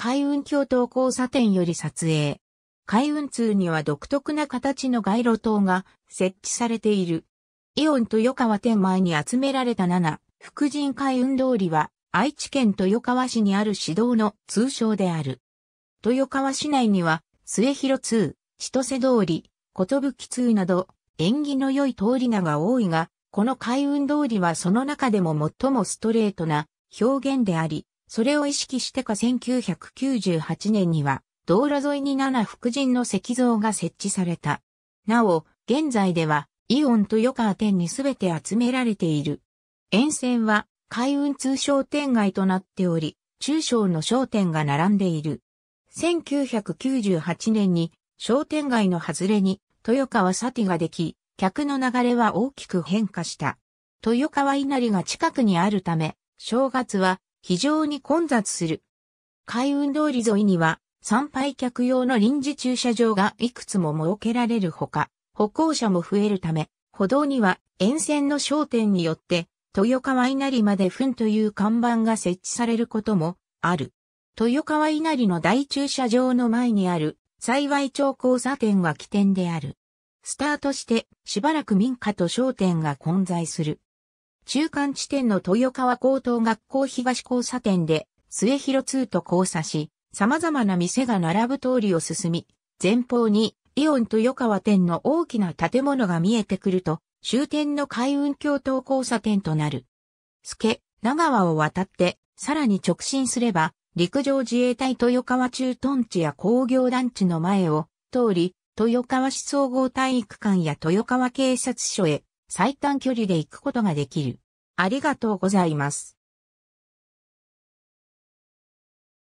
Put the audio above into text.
海運橋東交差点より撮影。海運通には独特な形の街路灯が設置されている。イオン豊川店前に集められた7、福神海運通りは愛知県豊川市にある市道の通称である。豊川市内には末広通、千歳通り、寿通など縁起の良い通り名が多いが、この海運通りはその中でも最もストレートな表現であり、それを意識してか1998年には、道路沿いに七福神の石像が設置された。なお、現在では、イオンとヨカー店にすべて集められている。沿線は、海運通商店街となっており、中小の商店が並んでいる。1998年に、商店街の外れに、豊川サティができ、客の流れは大きく変化した。豊川稲荷が近くにあるため、正月は非常に混雑する。海運通り沿いには参拝客用の臨時駐車場がいくつも設けられるほか、歩行者も増えるため、歩道には沿線の商店によって豊川稲荷までふんという看板が設置されることもある。豊川稲荷の大駐車場の前にある幸い町交差点は起点である。スタートしてしばらく民家と商店が混在する。中間地点の豊川高等学校東交差点で、末広通と交差し、様々な店が並ぶ通りを進み、前方にイオン豊川店の大きな建物が見えてくると、終点の海運橋等交差点となる。助、長川を渡って、さらに直進すれば、陸上自衛隊豊川駐屯地や工業団地の前を通り、豊川市総合体育館や豊川警察署へ最短距離で行くことができる。ありがとうございます。